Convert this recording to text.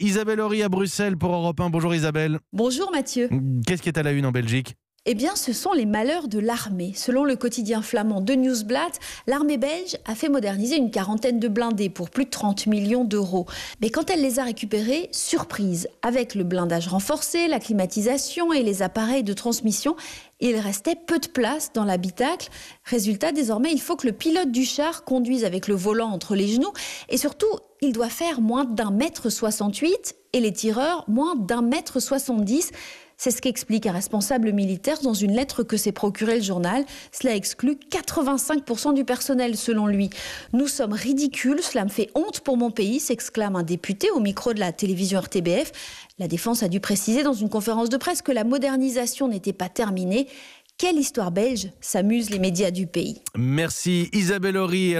Isabelle Horry à Bruxelles pour Europe 1. Bonjour Isabelle. Bonjour Mathieu. Qu'est-ce qui est à la une en Belgique eh bien, ce sont les malheurs de l'armée. Selon le quotidien flamand De Newsblatt, l'armée belge a fait moderniser une quarantaine de blindés pour plus de 30 millions d'euros. Mais quand elle les a récupérés, surprise, avec le blindage renforcé, la climatisation et les appareils de transmission, il restait peu de place dans l'habitacle. Résultat, désormais, il faut que le pilote du char conduise avec le volant entre les genoux et surtout, il doit faire moins d'un mètre 68 et les tireurs moins d'un mètre 70 c'est ce qu'explique un responsable militaire dans une lettre que s'est procurée le journal. Cela exclut 85% du personnel, selon lui. Nous sommes ridicules, cela me fait honte pour mon pays, s'exclame un député au micro de la télévision RTBF. La Défense a dû préciser dans une conférence de presse que la modernisation n'était pas terminée. Quelle histoire belge s'amusent les médias du pays. Merci Isabelle Horry.